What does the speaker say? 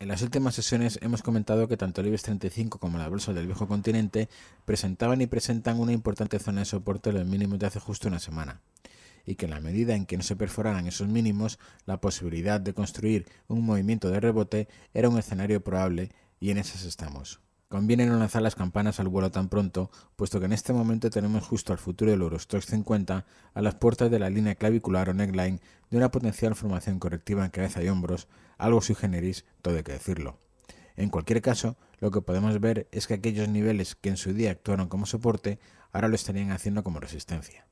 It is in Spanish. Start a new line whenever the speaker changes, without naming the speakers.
En las últimas sesiones hemos comentado que tanto el IBEX 35 como la bolsa del viejo continente presentaban y presentan una importante zona de soporte en los mínimos de hace justo una semana, y que en la medida en que no se perforaran esos mínimos, la posibilidad de construir un movimiento de rebote era un escenario probable, y en esas estamos. Conviene no lanzar las campanas al vuelo tan pronto, puesto que en este momento tenemos justo al futuro del Eurostox 50 a las puertas de la línea clavicular o neckline de una potencial formación correctiva en cabeza y hombros, algo sui generis, todo hay que decirlo. En cualquier caso, lo que podemos ver es que aquellos niveles que en su día actuaron como soporte, ahora lo estarían haciendo como resistencia.